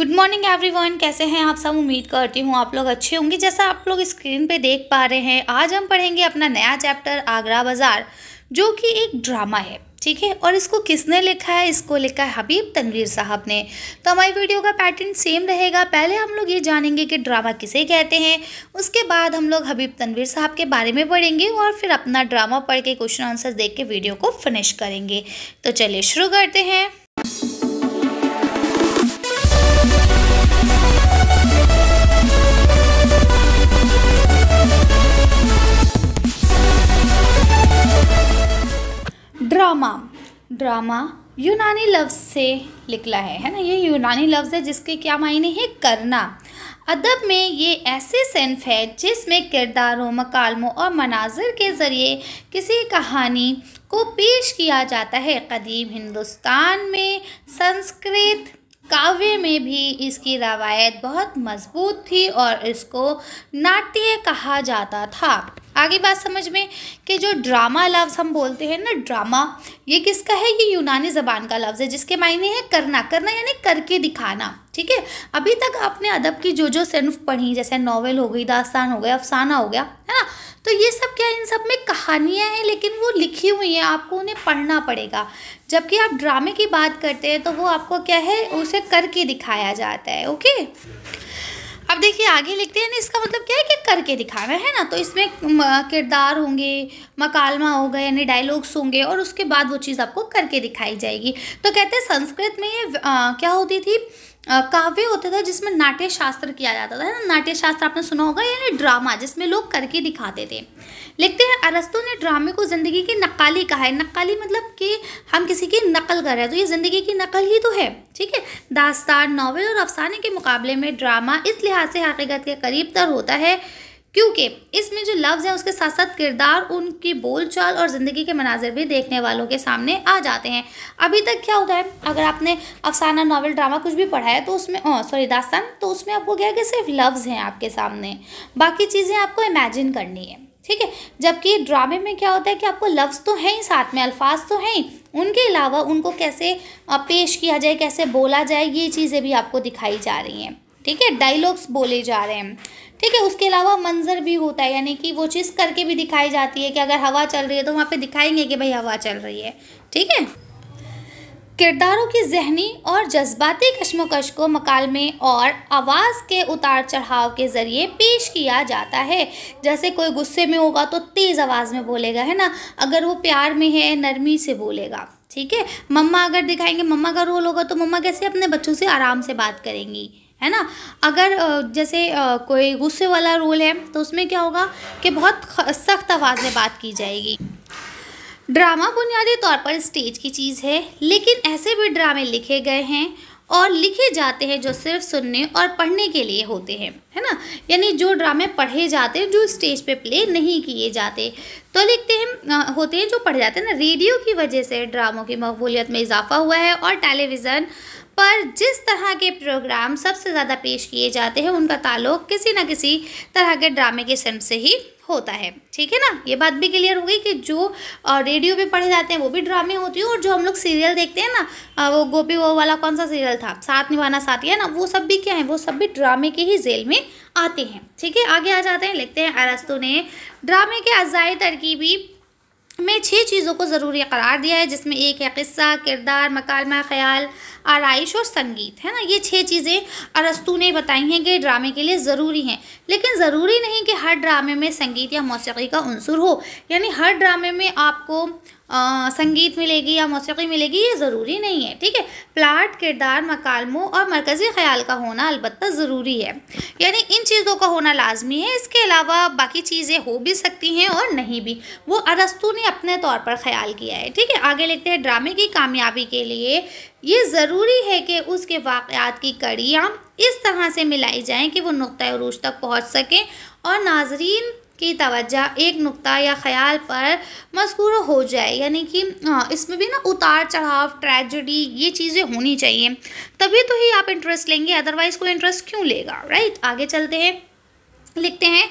good morning everyone कैसे हैं आप सब उम्मीद करती हूँ आप लोग अच्छे होंगे जैसा आप लोग स्क्रीन पे देख पा रहे हैं आज हम पढ़ेंगे अपना नया चैप्टर आगरा बाज़ार जो कि एक ड्रामा है ठीक है और इसको किसने लिखा है इसको लिखा है हबीब तनवीर साहब ने तो हमारी वीडियो का पैटर्न सेम रहेगा पहले हम लोग ये जानेंगे कि ड्रामा किसे कहते हैं उसके बाद हम लोग हबीब तनवीर साहब के बारे में पढ़ेंगे और फिर अपना ड्रामा पढ़ के क्वेश्चन आंसर देख के वीडियो को फिनिश करेंगे तो चलिए शुरू करते हैं ड्रामा ड्रामा यूनानी लफ्ज़ से निकला है है ना ये यूनानी लफ्ज़ है जिसके क्या मायने हैं करना अदब में ये ऐसे सेंफ है जिसमें किरदारों मकालमों और मनाजिर के ज़रिए किसी कहानी को पेश किया जाता है कदीम हिंदुस्तान में संस्कृत काव्य में भी इसकी रवायत बहुत मजबूत थी और इसको नाट्य कहा जाता था आगे बात समझ में कि जो ड्रामा लफ्ज़ हम बोलते हैं ना ड्रामा ये किसका है ये यूनानी ज़बान का लफ्ज़ है जिसके मायने है करना करना यानी करके दिखाना ठीक है अभी तक आपने अदब की जो जो सिर्फ पढ़ी जैसे नॉवेल हो गई दास्तान हो गया अफसाना हो गया है ना तो ये सब क्या इन सब में कहानियाँ हैं लेकिन वो लिखी हुई हैं आपको उन्हें पढ़ना पड़ेगा जबकि आप ड्रामे की बात करते हैं तो वो आपको क्या है उसे करके दिखाया जाता है ओके अब देखिए आगे लिखते हैं ना इसका मतलब क्या है कि करके दिखाना है ना तो इसमें किरदार होंगे मकालमा होगा यानी डायलॉग्स होंगे और उसके बाद वो चीज़ आपको करके दिखाई जाएगी तो कहते हैं संस्कृत में ये क्या होती थी काव्य होता था जिसमें नाट्य शास्त्र किया जाता था ना नाट्य शास्त्र आपने सुना होगा यानी ड्रामा जिसमें लोग करके दिखाते थे लिखते हैं अरस्तों ने ड्रामे को ज़िंदगी की नकाली कहा है नकाली मतलब कि हम किसी की नकल कर रहे हैं तो ये ज़िंदगी की नकल ही तो है ठीक है दास्तान नावल और अफसाने के मुकाबले में ड्रामा इस लिहाज से हकीकत के करीब तर होता है क्योंकि इसमें जो लफ्ज़ हैं उसके साथ साथ किरदार उनकी बोलचाल और ज़िंदगी के मनाजिर भी देखने वालों के सामने आ जाते हैं अभी तक क्या होता है अगर आपने अफसाना नावल ड्रामा कुछ भी पढ़ा है तो उसमें सॉरी दास्तान तो उसमें आपको क्या है कि सिर्फ लफ्ज़ हैं आपके सामने बाकी चीज़ें आपको इमेजिन करनी है ठीक है जबकि ड्रामे में क्या होता है कि आपको लफ्ज़ तो हैं ही साथ में अल्फाज तो हैं ही उनके अलावा उनको कैसे पेश किया जाए कैसे बोला जाए ये चीज़ें भी आपको दिखाई जा रही हैं ठीक है डायलॉग्स बोले जा रहे हैं ठीक है उसके अलावा मंजर भी होता है यानी कि वो चीज़ करके भी दिखाई जाती है कि अगर हवा चल रही है तो वहाँ पे दिखाएंगे कि भाई हवा चल रही है ठीक है किरदारों की जहनी और जज्बाती कश्मकश को मकालमे और आवाज़ के उतार चढ़ाव के ज़रिए पेश किया जाता है जैसे कोई गुस्से में होगा तो तेज़ आवाज़ में बोलेगा है ना अगर वो प्यार में है नरमी से बोलेगा ठीक है मम्मा अगर दिखाएंगे मम्मा का रोल होगा तो मम्मा कैसे अपने बच्चों से आराम से बात करेंगी है ना अगर जैसे कोई गुस्से वाला रोल है तो उसमें क्या होगा कि बहुत सख्त आवाज़ में बात की जाएगी ड्रामा बुनियादी तौर पर स्टेज की चीज़ है लेकिन ऐसे भी ड्रामे लिखे गए हैं और लिखे जाते हैं जो सिर्फ सुनने और पढ़ने के लिए होते हैं है ना यानी जो ड्रामे पढ़े जाते हैं जो स्टेज पे प्ले नहीं किए जाते तो लिखते हैं होते हैं जो पढ़े जाते हैं ना रेडियो की वजह से ड्रामों की मकबूलियत में इजाफा हुआ है और टेलीविज़न पर जिस तरह के प्रोग्राम सबसे ज़्यादा पेश किए जाते हैं उनका ताल्लुक किसी न किसी तरह के ड्रामे के सिम से ही होता है ठीक है ना ये बात भी क्लियर हो गई कि जो रेडियो पे पढ़े जाते हैं वो भी ड्रामे होती हैं और जो हम लोग सीरियल देखते हैं ना वो गोपी वो वाला कौन सा सीरियल था साथ निभाना साथिया है ना वो सब भी क्या है वो सब भी ड्रामे के ही जेल में आते हैं ठीक है आगे आ जाते हैं लिखते हैं अरस्तु ने ड्रामे के अजाय तरकीबी में छः चीज़ों को ज़रूरी करार दिया है जिसमें एक है किस्सा किरदार मकालमा ख्याल आरइश और संगीत है ना ये छः चीज़ें अरस्तू ने बताई हैं कि ड्रामे के लिए ज़रूरी हैं लेकिन ज़रूरी नहीं कि हर ड्रामे में संगीत या मौसीकी का अनसर हो यानी हर ड्रामे में आपको संगीत मिलेगी या मौसीकी मिलेगी ये ज़रूरी नहीं है ठीक है प्लाट किरदार मकालमों और मरकज़ी ख्याल का होना अलबत् ज़रूरी है यानी इन चीज़ों का होना लाजमी है इसके अलावा बाकी चीज़ें हो भी सकती हैं और नहीं भी वो अरस्तु ने अपने तौर पर ख्याल किया है ठीक है आगे लिखते हैं ड्रामे की कामयाबी के लिए ये ज़रूरी है कि उसके वाक़ात की कड़ियाँ इस तरह से मिलाई जाएँ कि वो नुक़ तक पहुँच सकें और नाजरीन की तवज्जा एक नुक्ता या ख्याल पर मजकूर हो जाए यानी कि हाँ, इसमें भी ना उतार चढ़ाव ट्रेजडी ये चीज़ें होनी चाहिए तभी तो ही आप इंटरेस्ट लेंगे अदरवाइज़ कोई इंटरेस्ट क्यों लेगा राइट आगे चलते हैं लिखते हैं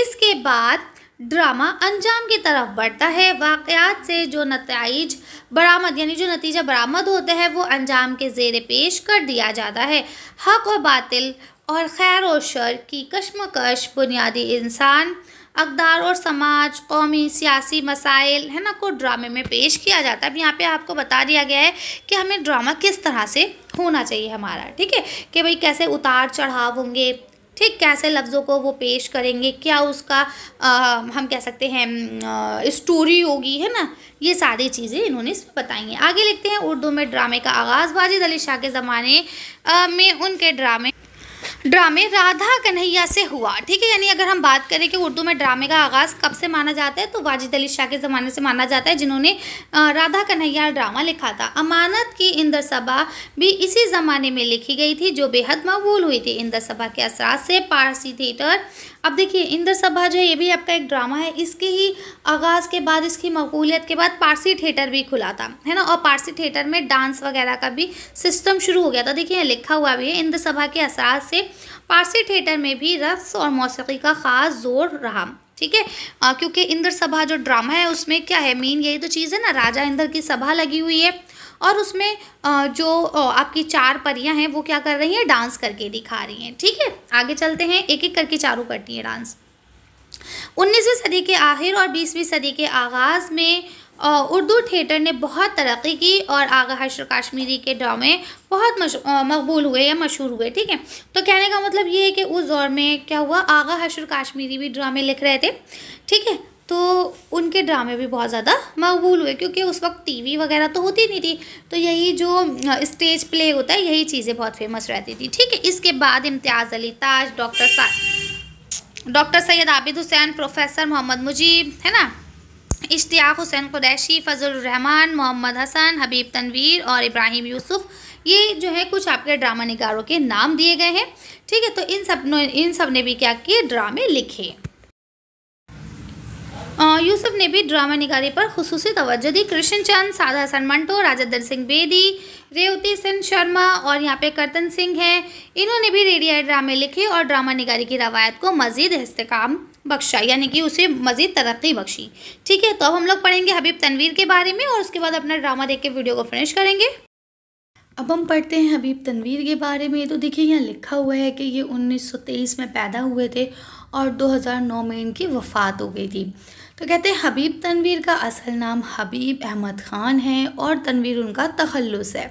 इसके बाद ड्रामा अंजाम की तरफ बढ़ता है वाक़ात से जो नतज बरामद यानी जो नतीजा बरामद होता है वो अंजाम के जेर पेश कर दिया जाता है हक और बातिल और खैर और शर की कशमकश बुनियादी इंसान अकदार और समाज कौमी सियासी मसाइल है ना को ड्रामे में पेश किया जाता है अब यहाँ पे आपको बता दिया गया है कि हमें ड्रामा किस तरह से होना चाहिए हमारा ठीक है कि भाई कैसे उतार चढ़ाव होंगे ठीक कैसे लफ्ज़ों को वो पेश करेंगे क्या उसका आ, हम कह सकते हैं स्टोरी होगी है ना ये सारी चीज़ें इन्होंने इसमें बताई हैं आगे लिखते हैं उर्दू में ड्रामे का आगाज़ वाजिद अली शाह के ज़माने में उनके ड्रामे ड्रामे राधा कन्हैया से हुआ ठीक है यानी अगर हम बात करें कि उर्दू में ड्रामे का आगाज़ कब से माना जाता है तो वाजिद अली शाह के ज़माने से माना जाता है जिन्होंने राधा कन्हैया ड्रामा लिखा था अमानत की इंदर सभा भी इसी ज़माने में लिखी गई थी जो बेहद मकबूल हुई थी इंदर सभा के असरा से पारसी थिएटर अब देखिए इंद्र सभा जो है ये भी आपका एक ड्रामा है इसके ही आगाज़ के बाद इसकी मकबूलियत के बाद पारसी थिएटर भी खुला था है ना और पारसी थिएटर में डांस वगैरह का भी सिस्टम शुरू हो गया था देखिए लिखा हुआ भी है इंद्र सभा के असरा से पारसी थिएटर में भी रक्स और मौसीकी का ख़ास जोर रहा ठीक है क्योंकि इंद्र सभा जो ड्रामा है उसमें क्या है मेन यही तो चीज़ है ना राजा इंद्र की सभा लगी हुई है और उसमें जो आपकी चार परियां हैं वो क्या कर रही हैं डांस करके दिखा रही हैं ठीक है आगे चलते हैं एक एक करके चारों करती हैं डांस उन्नीसवीं सदी के आखिर और बीसवीं सदी के आगाज़ में उर्दू थिएटर ने बहुत तरक्की की और आगा हशर काश्मीरी के ड्रामे बहुत मकबूल हुए या मशहूर हुए ठीक है तो कहने का मतलब ये है कि उस दौर में क्या हुआ आगा हशर काश्मीरी भी ड्रामे लिख रहे थे ठीक है तो उनके ड्रामे भी बहुत ज़्यादा मकबूल हुए क्योंकि उस वक्त टीवी वगैरह तो होती नहीं थी तो यही जो स्टेज प्ले होता है यही चीज़ें बहुत फेमस रहती थी ठीक है इसके बाद Imtiaz Ali Taj doctor doctor Syed Abid Hussain professor Mohammad Mujeeb है ना इश्तियाक हुसैन कुरैशी फजलरहमान मोहम्मद हसन हबीब तनवीर और इब्राहिम यूसुफ़ ये जो है कुछ आपके ड्रामा निगारों के नाम दिए गए हैं ठीक है तो इन सब इन सब ने भी क्या किए ड्रामे लिखे यूसुफ ने भी ड्रामा निगारी पर खसूस तोज्जो दी कृष्णचंद साधा सन मंटो राजेंद्र सिंह बेदी रेवती सेन शर्मा और यहाँ पे करतन सिंह हैं इन्होंने भी रेडिया ड्रामे लिखे और ड्रामा निगारी की रवायत को मज़ीद इसकाम बख्शा यानी कि उसे मज़ीद तरक्की बख्शी ठीक है तो अब हम लोग पढ़ेंगे हबीब तनवीर के बारे में और उसके बाद अपना ड्रामा देख के वीडियो को फिनिश करेंगे अब हम पढ़ते हैं हबीब तनवीर के बारे में तो देखिए यहाँ लिखा हुआ है कि ये 1923 में पैदा हुए थे और 2009 में इनकी वफ़ात हो गई थी तो कहते हैं हबीब तनवीर का असल नाम हबीब अहमद ख़ान है और तनवीर उनका तखलस है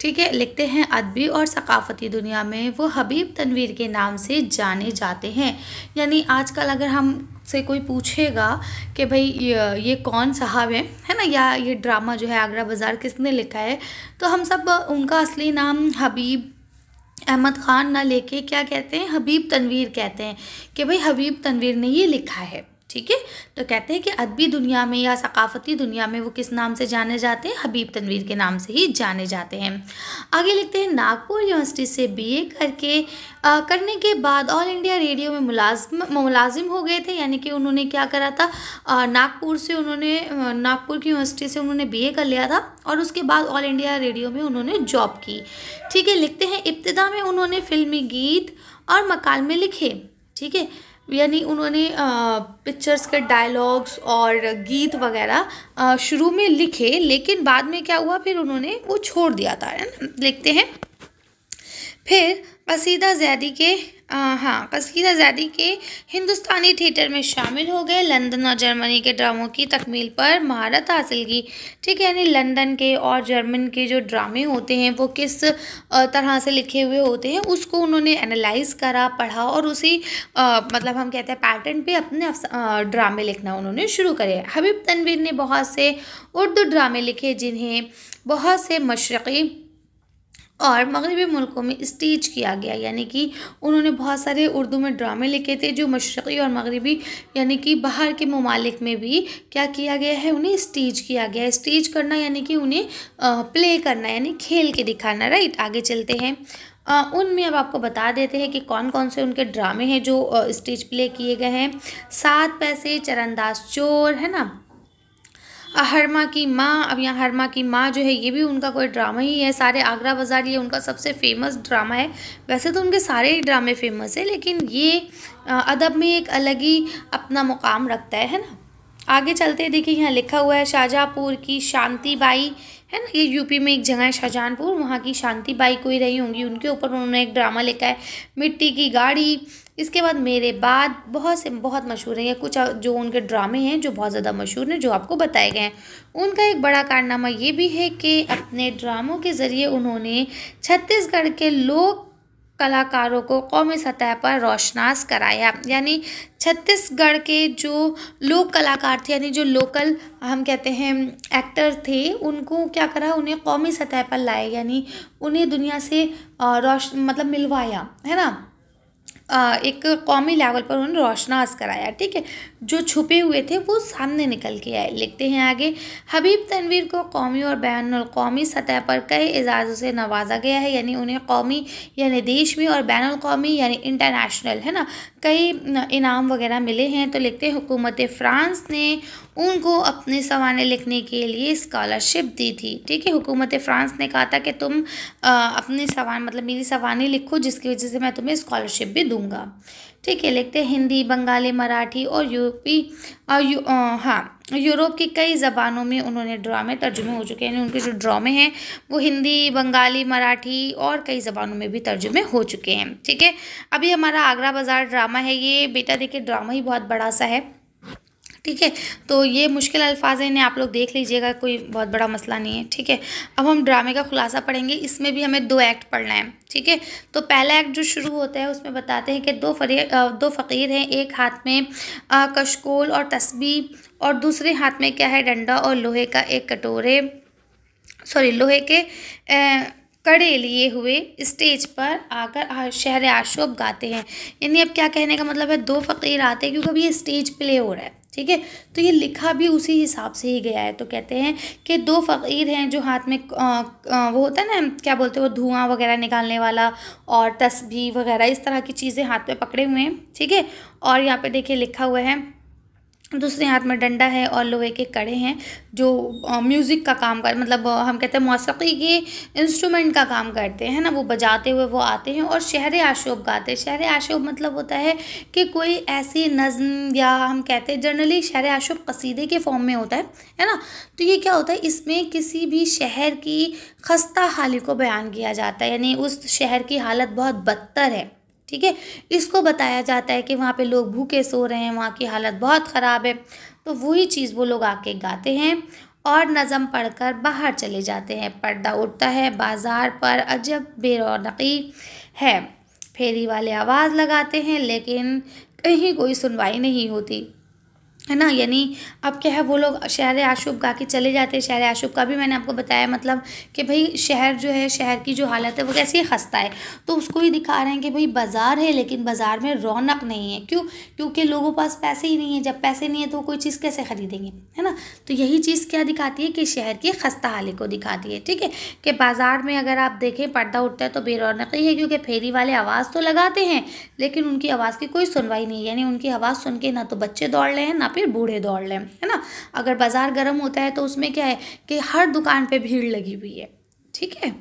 ठीक है लिखते हैं अदबी और सकाफ़ती दुनिया में वो हबीब तनवीर के नाम से जाने जाते हैं यानी आजकल अगर हम से कोई पूछेगा कि भाई ये, ये कौन साहब हैं है ना या ये ड्रामा जो है आगरा बाज़ार किसने लिखा है तो हम सब उनका असली नाम हबीब अहमद ख़ान ना लेके क्या कहते हैं हबीब तनवीर कहते हैं कि भाई हबीब तनवीर ने ये लिखा है ठीक है तो कहते हैं कि अदबी दुनिया में या सकाफ़ती दुनिया में वो किस नाम से जाने जाते हैं हबीब तनवीर के नाम से ही जाने जाते हैं आगे लिखते हैं नागपुर यूनिवर्सिटी से बीए करके आ, करने के बाद ऑल इंडिया रेडियो में मुलाजम मुलाजिम हो गए थे यानी कि उन्होंने क्या करा था आ, नागपुर से उन्होंने नागपुर की यूनिवर्सिटी से उन्होंने बी कर लिया था और उसके बाद ऑल इंडिया रेडियो में उन्होंने जॉब की ठीक है लिखते हैं इब्तदा में उन्होंने फिल्मी गीत और मकाल में लिखे ठीक है यानी उन्होंने पिक्चर्स के डायलॉग्स और गीत वगैरह शुरू में लिखे लेकिन बाद में क्या हुआ फिर उन्होंने वो छोड़ दिया था है ना लिखते हैं फिर कसीदा जैदी के आ, हाँ कसीदा जैदी के हिंदुस्तानी थिएटर में शामिल हो गए लंदन और जर्मनी के ड्रामों की तकमील पर महारत हासिल की ठीक है यानी लंदन के और जर्मन के जो ड्रामे होते हैं वो किस तरह से लिखे हुए होते हैं उसको उन्होंने एनालाइज करा पढ़ा और उसी आ, मतलब हम कहते हैं पैटर्न पे अपने आ, ड्रामे लिखना उन्होंने शुरू करे हबीब तनवीर ने बहुत से उर्दू ड्रामे लिखे जिन्हें बहुत से मशरक़ी और मगरबी मुल्कों में स्टेज किया गया यानी कि उन्होंने बहुत सारे उर्दू में ड्रामे लिखे थे जो मशरक़ी और मगरबी यानी कि बाहर के ममालिक में भी क्या किया गया है उन्हें स्टेज किया गया स्टेज करना यानी कि उन्हें प्ले करना यानी खेल के दिखाना राइट आगे चलते हैं उनमें अब आपको बता देते हैं कि कौन कौन से उनके ड्रामे हैं जो स्टेज प्ले किए गए हैं सात पैसे चरणदास चोर है ना हरमा की माँ अब यहाँ हरमा की माँ जो है ये भी उनका कोई ड्रामा ही है सारे आगरा बाज़ार ये उनका सबसे फेमस ड्रामा है वैसे तो उनके सारे ही ड्रामे फेमस है लेकिन ये अदब में एक अलग ही अपना मुकाम रखता है है ना आगे चलते देखिए यहाँ लिखा हुआ है शाहजहाँपुर की शांति बाई है ना ये यूपी में एक जगह है शाहजहाँपुर वहाँ की शांति बाई कोई रही होंगी उनके ऊपर उन्होंने एक ड्रामा लिखा है मिट्टी की गाड़ी इसके बाद मेरे बाद बहुत से बहुत मशहूर हैं या कुछ जो उनके ड्रामे हैं जो बहुत ज़्यादा मशहूर हैं जो आपको बताए गए हैं उनका एक बड़ा कारनामा ये भी है कि अपने ड्रामों के ज़रिए उन्होंने छत्तीसगढ़ के लोक कलाकारों को कौमी सतह पर रोशनास कराया यानी छत्तीसगढ़ के जो लोक कलाकार थे यानी जो लोकल हम कहते हैं एक्टर थे उनको क्या करा उन्हें कौमी सतह पर लाए यानी उन्हें दुनिया से रोश मतलब मिलवाया है ना एक कौमी लेवल पर उन्होंने रोशनास कराया ठीक है जो छुपे हुए थे वो सामने निकल के आए लिखते हैं आगे हबीब तनवीर को कौमी और बैन अवी सतह पर कई एजाज़ों से नवाजा गया है यानी उन्हें कौमी यानी देश में और बैन अवी यानी इंटरनेशनल है ना कई इनाम वगैरह मिले हैं तो लिखते हैं हुकूमत फ़्रांस ने उनको अपने सवाने लिखने के लिए स्कॉलरशिप दी थी ठीक है हुकूमत फ्रांस ने कहा था कि तुम अपने सवान मतलब मेरी सवानी लिखो जिसकी वजह से मैं तुम्हें स्कॉलरशिप भी दूंगा ठीक है लिखते हिंदी बंगाली मराठी और यूपी और यू, आ, हाँ यूरोप की कई ज़बानों में उन्होंने ड्रामे तर्जुमे हो चुके हैं उनके जो ड्रामे हैं वो हिंदी बंगाली मराठी और कई ज़बानों में भी तर्जुमे हो चुके हैं ठीक है अभी हमारा आगरा बाज़ार ड्रामा है ये बेटा देखिए ड्रामा ही बहुत बड़ा सा है ठीक है तो ये मुश्किल अल्फाज हैं इन्हें आप लोग देख लीजिएगा कोई बहुत बड़ा मसला नहीं है ठीक है अब हम ड्रामे का खुलासा पढ़ेंगे इसमें भी हमें दो एक्ट पढ़ना है ठीक है तो पहला एक्ट जो शुरू होता है उसमें बताते हैं कि दो फरी दो फ़कीर हैं एक हाथ में कशकोल और तस्बी और दूसरे हाथ में क्या है डंडा और लोहे का एक कटोरे सॉरी लोहे के ए, कड़े लिए हुए स्टेज पर आकर शहर आशोब गाते हैं यानी अब क्या कहने का मतलब है दो फ़कीर आते हैं क्योंकि अब ये स्टेज प्ले हो रहा है ठीक है तो ये लिखा भी उसी हिसाब से ही गया है तो कहते हैं कि दो फ़कीर हैं जो हाथ में आ, आ, वो होता है ना क्या बोलते हैं वो धुआं वगैरह निकालने वाला और तस्बी वगैरह इस तरह की चीज़ें हाथ में पकड़े हुए हैं ठीक है और यहाँ पे देखिए लिखा हुआ है दूसरे हाथ में डंडा है और लोहे के कड़े हैं जो म्यूज़िक का काम कर मतलब हम कहते हैं मौसी के इंस्ट्रूमेंट का काम करते हैं ना वो बजाते हुए वो आते हैं और शहर आशोब गाते हैं शहर आशोब मतलब होता है कि कोई ऐसी नज़म या हम कहते हैं जनरली शहर आशोब कसीदे के फॉर्म में होता है है ना तो ये क्या होता है इसमें किसी भी शहर की खस्ता हाली को बयान किया जाता है यानी उस शहर की हालत बहुत बदतर है ठीक है इसको बताया जाता है कि वहाँ पे लोग भूखे सो रहे हैं वहाँ की हालत बहुत ख़राब है तो वही चीज़ वो लोग आके गाते हैं और नज़म पढ़कर बाहर चले जाते हैं पर्दा उठता है बाज़ार पर अजब बेरौनकी है फेरी वाले आवाज़ लगाते हैं लेकिन कहीं कोई सुनवाई नहीं होती है ना यानी अब क्या है वो लोग शहर आशुभ गा के चले जाते हैं शहर आशुभ का भी मैंने आपको बताया मतलब कि भाई शहर जो है शहर की जो हालत है वो कैसी है खस्ता है तो उसको ही दिखा रहे हैं कि भाई बाज़ार है लेकिन बाज़ार में रौनक नहीं है क्यों क्योंकि लोगों पास पैसे ही नहीं है जब पैसे नहीं है तो कोई चीज़ कैसे ख़रीदेंगे है ना तो यही चीज़ क्या दिखाती है कि शहर की खस्ता हाली को दिखाती है ठीक है कि बाज़ार में अगर आप देखें पर्दा उठता है तो ही है क्योंकि फेरी वाले आवाज़ तो लगाते हैं लेकिन उनकी आवाज़ की कोई सुनवाई नहीं है यानी उनकी आवाज़ सुन के ना तो बच्चे दौड़ रहे हैं ना फिर बूढ़े दौड़ लें है ना अगर बाज़ार गर्म होता है तो उसमें क्या है कि हर दुकान पर भीड़ लगी हुई है ठीक है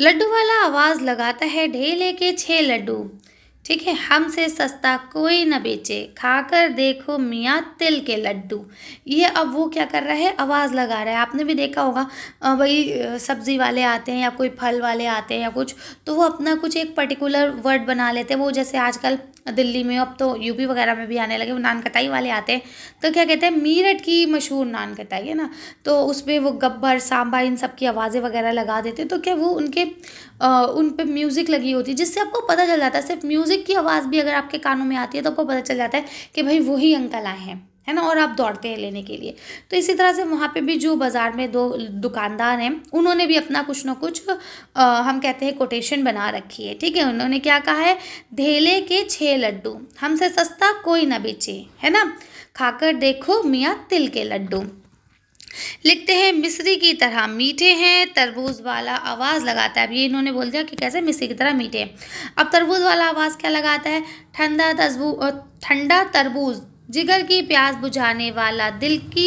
लड्डू वाला आवाज़ लगाता है ढेले के छः लड्डू ठीक है हमसे सस्ता कोई ना बेचे खाकर देखो मियाँ तिल के लड्डू ये अब वो क्या कर रहा है आवाज़ लगा रहा है आपने भी देखा होगा भाई सब्ज़ी वाले आते हैं या कोई फल वाले आते हैं या कुछ तो वो अपना कुछ एक पर्टिकुलर वर्ड बना लेते हैं वो जैसे आजकल दिल्ली में अब तो यूपी वगैरह में भी आने लगे वो नान कटाई वाले आते हैं तो क्या कहते हैं मीरठ की मशहूर नान कटाई है ना तो उस पर वो गब्बर सांबा इन सब की आवाज़ें वगैरह लगा देते हैं तो क्या वो उनके आ, उन पर म्यूज़िक लगी होती है जिससे आपको पता चल जाता है सिर्फ म्यूज़िक म्यूज़िक की आवाज़ भी अगर आपके कानों में आती है तो आपको पता चल जाता है कि भाई वही अंकल आए हैं है ना और आप दौड़ते हैं लेने के लिए तो इसी तरह से वहाँ पे भी जो बाज़ार में दो दुकानदार हैं उन्होंने भी अपना कुछ ना कुछ आ, हम कहते हैं कोटेशन बना रखी है ठीक है उन्होंने क्या कहा है धेले के छः लड्डू हमसे सस्ता कोई ना बेचे है ना खाकर देखो मियाँ तिल के लड्डू लिखते हैं मिस्री की तरह मीठे हैं तरबूज वाला आवाज़ लगाता है अब ये इन्होंने बोल दिया कि कैसे मिस्री की तरह मीठे हैं अब तरबूज वाला आवाज़ क्या लगाता है ठंडा तस्बू ठंडा तरबूज जिगर की प्यास बुझाने वाला दिल की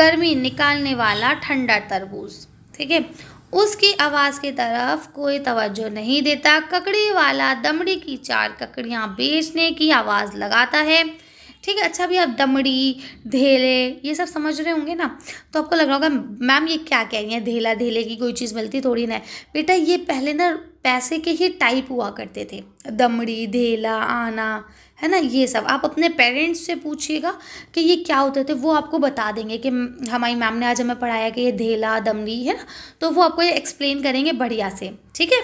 गर्मी निकालने वाला ठंडा तरबूज ठीक है उसकी आवाज़ की तरफ कोई तवज्जो नहीं देता ककड़ी वाला दमड़ी की चार ककड़ियाँ बेचने की आवाज़ लगाता है ठीक है अच्छा अभी आप दमड़ी धेले ये सब समझ रहे होंगे ना तो आपको लग रहा होगा मैम ये क्या कह रही है धेला धेले की कोई चीज़ मिलती थोड़ी ना बेटा ये पहले ना पैसे के ही टाइप हुआ करते थे दमड़ी धेला आना है ना ये सब आप अपने पेरेंट्स से पूछिएगा कि ये क्या होते थे वो आपको बता देंगे कि हमारी मैम ने आज हमें पढ़ाया कि ये धेला दमड़ी है ना तो वो आपको ये एक्सप्लेन करेंगे बढ़िया से ठीक है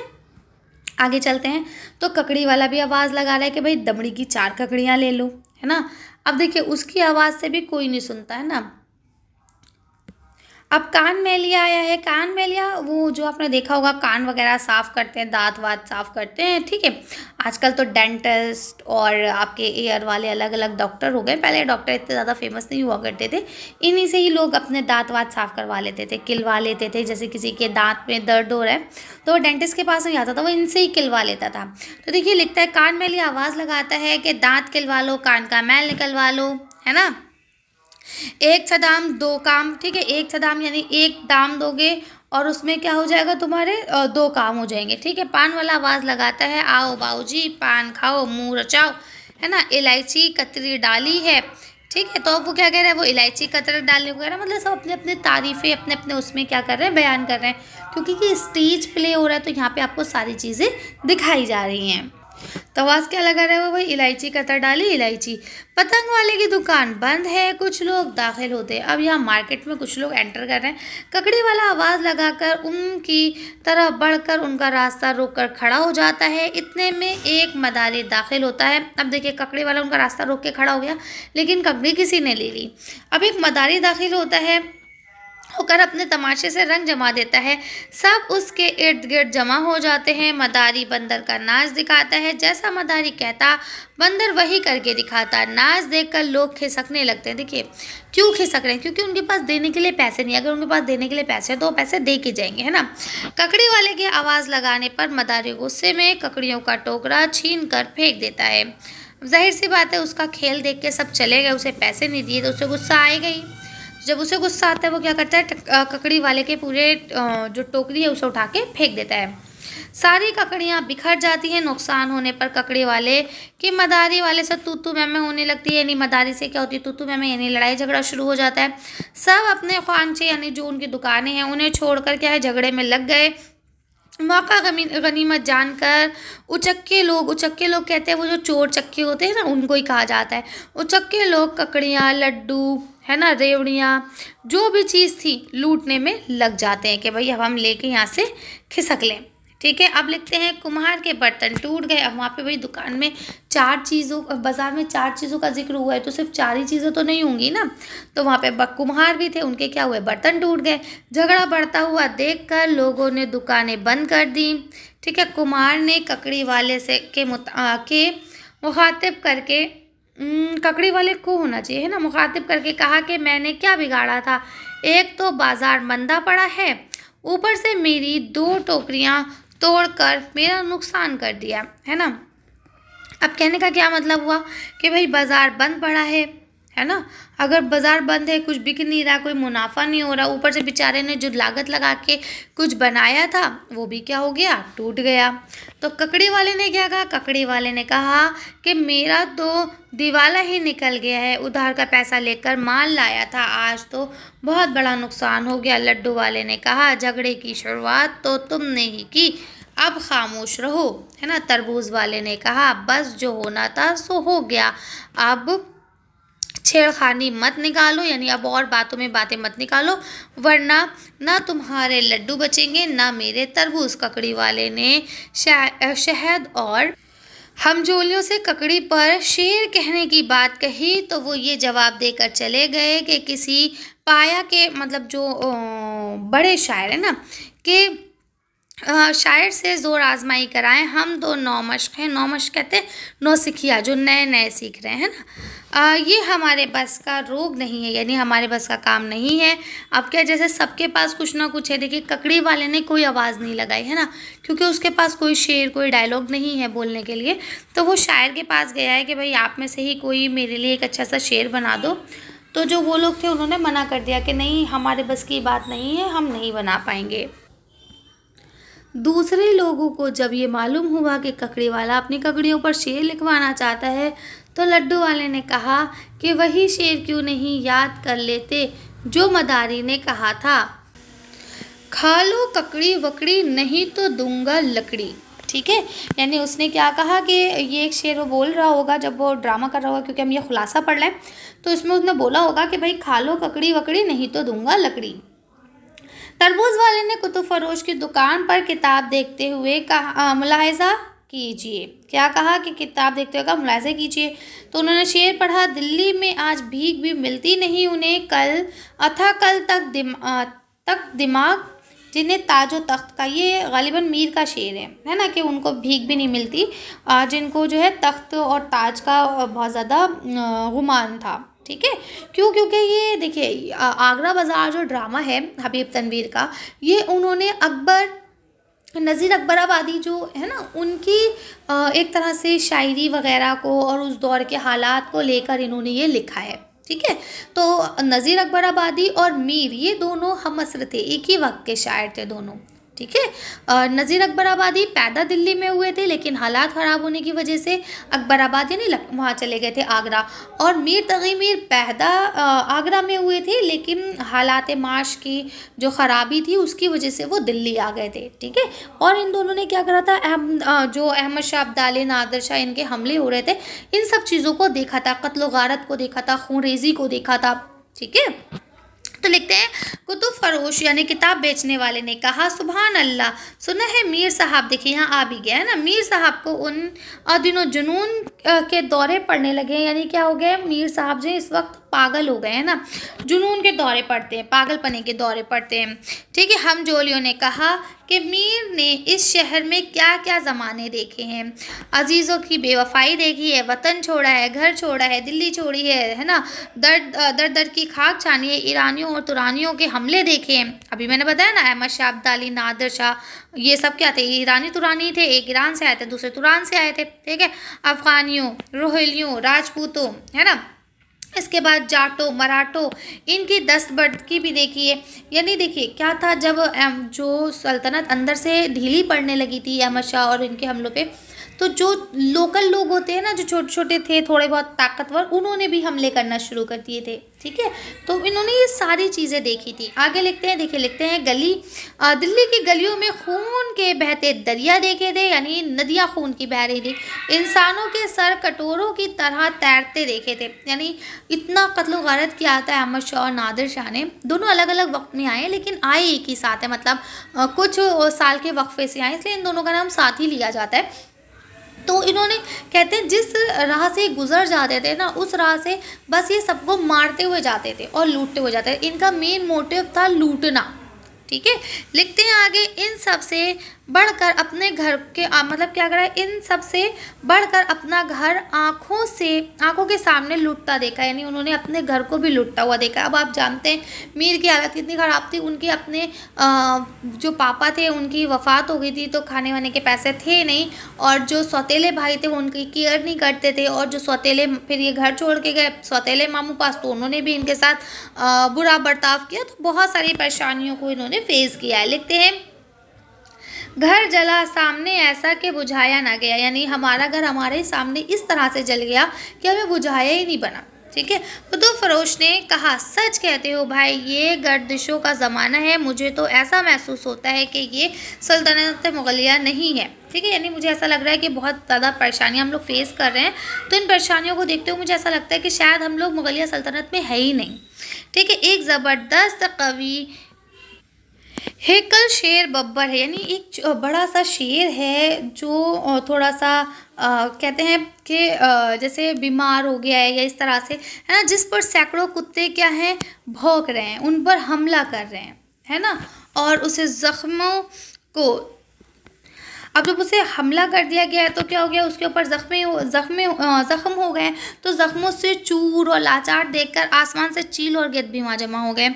आगे चलते हैं तो ककड़ी वाला भी आवाज़ लगा रहा है कि भाई दमड़ी की चार ककड़ियाँ ले लो है ना अब देखिए उसकी आवाज़ से भी कोई नहीं सुनता है ना अब कान में लिया आया है कान में लिया वो जो आपने देखा होगा कान वगैरह साफ़ करते हैं दांत वात साफ़ करते हैं ठीक है आजकल तो डेंटिस्ट और आपके एयर वाले अलग अलग डॉक्टर हो गए पहले डॉक्टर इतने ज़्यादा फेमस नहीं हुआ करते थे इन्हीं से ही लोग अपने दांत वात साफ़ करवा लेते थे किलवा लेते थे जैसे किसी के दांत में दर्द हो रहा है तो वो डेंटिस्ट के पास नहीं आता था वो इनसे ही किलवा लेता था तो देखिए लिखता है कान में आवाज़ लगाता है कि दाँत किलवा लो कान का मैल निकलवा लो है ना एक दाम दो काम ठीक है एक छदाम यानी एक दाम दोगे और उसमें क्या हो जाएगा तुम्हारे दो काम हो जाएंगे ठीक है पान वाला आवाज़ लगाता है आओ बाऊजी पान खाओ मुँह रचाओ है ना इलायची कतरी डाली है ठीक है तो वो क्या कह रहे हैं वो इलायची कतरा डालने को कह रहा है मतलब सब अपने अपने तारीफ़ें अपने अपने उसमें क्या कर रहे हैं बयान कर रहे हैं क्योंकि कि स्टेज प्ले हो रहा है तो यहाँ पे आपको सारी चीज़ें दिखाई जा रही हैं तवास क्या लगा रहे हो भाई इलायची कतर डाली इलायची पतंग वाले की दुकान बंद है कुछ लोग दाखिल होते अब यहाँ मार्केट में कुछ लोग एंटर कर रहे हैं ककड़ी वाला आवाज़ लगाकर उनकी तरफ बढ़कर उनका रास्ता रोक कर खड़ा हो जाता है इतने में एक मदारी दाखिल होता है अब देखिए ककड़ी वाला उनका रास्ता रोक के खड़ा हो गया लेकिन ककड़ी किसी ने ले ली अब एक मदारी दाखिल होता है होकर अपने तमाशे से रंग जमा देता है सब उसके इर्द गिर्द जमा हो जाते हैं मदारी बंदर का नाच दिखाता है जैसा मदारी कहता बंदर वही करके दिखाता नाच देखकर लोग खिसकने लगते हैं देखिए क्यों खिसक रहे हैं क्योंकि उनके पास देने के लिए पैसे नहीं अगर उनके पास देने के लिए पैसे हैं तो वो पैसे दे के जाएंगे है ना ककड़ी वाले की आवाज़ लगाने पर मदारी गुस्से में ककड़ियों का टोकरा छीन कर फेंक देता है जाहिर सी बात है उसका खेल देख के सब चले गए उसे पैसे नहीं दिए तो उसे गुस्सा आएगा ही जब उसे गुस्सा आता है वो क्या करता है ककड़ी वाले के पूरे जो टोकरी है उसे उठा के फेंक देता है सारी ककड़ियाँ बिखर जाती हैं नुकसान होने पर ककड़ी वाले कि मदारी वाले से तूतू मैमे होने लगती है यानी मदारी से क्या होती है तूतू मैम यानी लड़ाई झगड़ा शुरू हो जाता है सब अपने खानचे यानी जो उनकी दुकानें हैं उन्हें छोड़कर क्या है झगड़े में लग गए मौका गनीमत जानकर उचक्के लोग उचक्के लोग कहते हैं वो जो चोर चक्के होते हैं ना उनको ही कहा जाता है उचक्के लोग ककड़ियाँ लड्डू है ना रेवड़ियाँ जो भी चीज़ थी लूटने में लग जाते हैं कि भाई अब हम लेके यहाँ से खिसक लें ठीक है अब लिखते हैं कुम्हार के बर्तन टूट गए अब वहाँ पे भाई दुकान में चार चीज़ों बाज़ार में चार चीज़ों का जिक्र हुआ है तो सिर्फ चार ही चीज़ें तो नहीं होंगी ना तो वहाँ पे कुम्हार भी थे उनके क्या हुए बर्तन टूट गए झगड़ा बढ़ता हुआ देखकर लोगों ने दुकानें बंद कर दी ठीक है कुम्हार ने ककड़ी वाले से के मुता के मुखातिब करके हम्म, ककड़ी वाले को होना चाहिए है ना मुखातिब करके कहा कि मैंने क्या बिगाड़ा था एक तो बाज़ार मंदा पड़ा है ऊपर से मेरी दो टोकरियाँ तोड़कर मेरा नुकसान कर दिया है ना अब कहने का क्या मतलब हुआ कि भाई बाज़ार बंद पड़ा है है ना अगर बाज़ार बंद है कुछ बिक नहीं रहा कोई मुनाफा नहीं हो रहा ऊपर से बेचारे ने जो लागत लगा के कुछ बनाया था वो भी क्या हो गया टूट गया तो ककड़ी वाले ने क्या कहा ककड़ी वाले ने कहा कि मेरा तो दिवाला ही निकल गया है उधार का पैसा लेकर माल लाया था आज तो बहुत बड़ा नुकसान हो गया लड्डू वाले ने कहा झगड़े की शुरुआत तो तुमने ही की अब खामोश रहो है ना तरबूज वाले ने कहा बस जो होना था सो हो गया अब छेड़खानी मत निकालो यानी अब और बातों में बातें मत निकालो वरना ना तुम्हारे लड्डू बचेंगे ना मेरे तरबूज ककड़ी वाले ने शहद और हमजोलियों से ककड़ी पर शेर कहने की बात कही तो वो ये जवाब देकर चले गए कि किसी पाया के मतलब जो बड़े शायर है ना कि शायर से ज़ोर आजमाई कराएं हम दो नौ मश्क हैं नौ मश्क कहते हैं नौ सिखिया जो नए नए सीख रहे हैं ना आ, ये हमारे बस का रोग नहीं है यानी हमारे बस का काम नहीं है अब क्या जैसे सबके पास कुछ ना कुछ है देखिए ककड़ी वाले ने कोई आवाज़ नहीं लगाई है ना क्योंकि उसके पास कोई शेर कोई डायलॉग नहीं है बोलने के लिए तो वो शायर के पास गया है कि भाई आप में से ही कोई मेरे लिए एक अच्छा सा शेर बना दो तो जो वो लोग थे उन्होंने मना कर दिया कि नहीं हमारे बस की बात नहीं है हम नहीं बना पाएंगे दूसरे लोगों को जब ये मालूम हुआ कि ककड़ी वाला अपनी ककड़ियों पर शेर लिखवाना चाहता है तो लड्डू वाले ने कहा कि वही शेर क्यों नहीं याद कर लेते जो मदारी ने कहा था खा लो ककड़ी वकड़ी नहीं तो दूंगा लकड़ी ठीक है यानी उसने क्या कहा कि ये एक शेर वो बोल रहा होगा जब वो ड्रामा कर रहा होगा क्योंकि हम ये खुलासा पढ़ हैं तो इसमें उसने बोला होगा कि भाई खा लो ककड़ी वकड़ी नहीं तो दूंगा लकड़ी तरबूज वाले ने कुतुब फरोश की दुकान पर किताब देखते हुए कहा मुलाहजा कीजिए क्या कहा कि किताब देखते हुए कहा मुलाहजा कीजिए तो उन्होंने शेर पढ़ा दिल्ली में आज भीख भी मिलती नहीं उन्हें कल अथा कल तक दिमा तक दिमाग जिन्हें ताजो तख्त का ये गालिबा मीर का शेर है है ना कि उनको भीख भी नहीं मिलती जिनको जो है तख्त और ताज का बहुत ज़्यादा गुमान था ठीक है क्यों क्योंकि ये देखिए आगरा बाज़ार जो ड्रामा है हबीब तनवीर का ये उन्होंने अकबर नज़ीर अकबर आबादी जो है ना उनकी एक तरह से शायरी वगैरह को और उस दौर के हालात को लेकर इन्होंने ये लिखा है ठीक है तो नज़ीर अकबर आबादी और मीर ये दोनों हम असर थे एक ही वक्त के शायर थे दोनों ठीक है नज़ीर अकबर आबादी पैदा दिल्ली में हुए थे लेकिन हालात ख़राब होने की वजह से अकबर आबाद यानी वहाँ चले गए थे आगरा और मीर तगी मीर पैदा आगरा में हुए थे लेकिन हालात माश की जो ख़राबी थी उसकी वजह से वो दिल्ली आ गए थे ठीक है और इन दोनों ने क्या करा था अहम जो अहमद शाह अब्दाली नादर शाह इनके हमले हो रहे थे इन सब चीज़ों को देखा था कत्ल गारत को देखा था खून रेजी को देखा था ठीक है तो लिखते हैं कुतुब फरोश यानी किताब बेचने वाले ने कहा सुबह अल्लाह सुना है मीर साहब देखिए यहाँ आ भी गया है ना मीर साहब को उन दिनों जुनून के दौरे पड़ने लगे यानी क्या हो गया मीर साहब जो इस वक्त पागल हो गए हैं ना जुनून के दौरे पड़ते हैं पागलपने के दौरे पड़ते हैं ठीक है हम जोलियों ने कहा कि मीर ने इस शहर में क्या क्या ज़माने देखे हैं अजीज़ों की बेवफाई देखी है वतन छोड़ा है घर छोड़ा है दिल्ली छोड़ी है है ना दर्द दर दर की खाक छानी है ईरानियों और तुरानियों के हमले देखे हैं अभी मैंने बताया ना अहमद शाह अब्दाली नादर शाह ये सब क्या थे ईरानी तुरानी थे एक ईरान से आए थे दूसरे तुरान से आए थे ठीक है अफ़गानियों रोहिलियों राजपूतों है ना इसके बाद जाटो मराठो इनकी दस्तबर्द की भी देखिए यानी देखिए क्या था जब जो सल्तनत अंदर से ढीली पड़ने लगी थी अहमद शाह और इनके हमलों पे तो जो लोकल लोग होते हैं ना जो छोटे छोटे थे थोड़े बहुत ताकतवर उन्होंने भी हमले करना शुरू कर दिए थे ठीक है तो इन्होंने ये सारी चीज़ें देखी थी आगे लिखते हैं देखिए लिखते हैं गली दिल्ली की गलियों में खून के बहते दरिया देखे थे यानी नदियाँ खून की बह रही थी इंसानों के सर कटोरों की तरह तैरते देखे थे यानी इतना कत्ल गारत किया था अहमद शाह और नादिर शाह ने दोनों अलग अलग वक्त में आए लेकिन आए एक ही साथ है मतलब कुछ साल के वक्फे से आए इसलिए इन दोनों का नाम साथ ही लिया जाता है तो इन्होंने कहते हैं जिस राह से गुजर जाते थे ना उस राह से बस ये सबको मारते हुए जाते थे और लूटते हुए जाते थे इनका मेन मोटिव था लूटना ठीक है लिखते हैं आगे इन सब से बढ़कर अपने घर के आ, मतलब क्या है इन सब से बढ़कर अपना घर आँखों से आँखों के सामने लूटता देखा यानी उन्होंने अपने घर को भी लूटता हुआ देखा अब आप जानते हैं मीर की हालत कितनी ख़राब थी उनके अपने आ, जो पापा थे उनकी वफात हो गई थी तो खाने वाने के पैसे थे नहीं और जो सौतेले भाई थे वो उनकी केयर नहीं करते थे और जो सौतेले फिर ये घर छोड़ के गए सौतेले मामू पास तो उन्होंने भी इनके साथ आ, बुरा बर्ताव किया तो बहुत सारी परेशानियों को इन्होंने फेस किया है लिखते हैं घर जला सामने ऐसा कि बुझाया ना गया यानी हमारा घर हमारे सामने इस तरह से जल गया कि हमें बुझाया ही नहीं बना ठीक है खुदो तो फरोश ने कहा सच कहते हो भाई ये गर्दिशों का ज़माना है मुझे तो ऐसा महसूस होता है कि ये सल्तनत मुगलिया नहीं है ठीक है यानी मुझे ऐसा लग रहा है कि बहुत ज़्यादा परेशानियाँ हम लोग फेस कर रहे हैं तो इन परेशानियों को देखते हुए मुझे ऐसा लगता है कि शायद हम लोग मुगलिया सल्तनत में है ही नहीं ठीक है एक ज़बरदस्त कवि हेकल शेर बब्बर है यानी एक बड़ा सा शेर है जो थोड़ा सा आ, कहते हैं कि जैसे बीमार हो गया है या इस तरह से है ना जिस पर सैकड़ों कुत्ते क्या हैं भौंक रहे हैं उन पर हमला कर रहे हैं है ना और उसे ज़ख्मों को अब जब उसे हमला कर दिया गया तो क्या हो गया उसके ऊपर जख्मी जख्मी ज़ख्म हो गए तो ज़ख्मों से चूर और लाचार देखकर आसमान से चील और गेद भी वहाँ जमा हो गए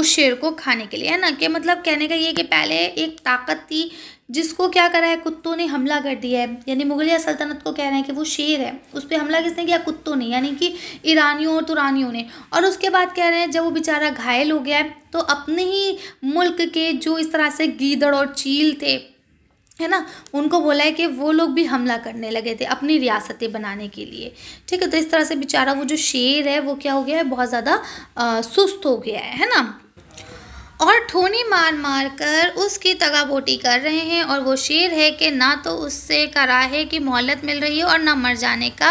उस शेर को खाने के लिए है ना कि मतलब कहने का ये कि पहले एक ताकत थी जिसको क्या करा है कुत्तों ने हमला कर दिया है यानी मुगलिया सल्तनत को कह रहे हैं कि वो शेर है उस पर हमला किसने किया कुत्तों ने यानी कि ईरानियों और तुरानियों ने और उसके बाद कह रहे हैं जब वो बेचारा घायल हो गया है तो अपने ही मुल्क के जो इस तरह से गीदड़ और चील थे है ना उनको बोला है कि वो लोग भी हमला करने लगे थे अपनी रियासतें बनाने के लिए ठीक है तो इस तरह से बेचारा वो जो शेर है वो क्या हो गया है बहुत ज़्यादा सुस्त हो गया है है ना और ठोनी मार मार कर उसकी तगाबोटी कर रहे हैं और वो शेर है कि ना तो उससे कराहे की मोहलत मिल रही है और ना मर जाने का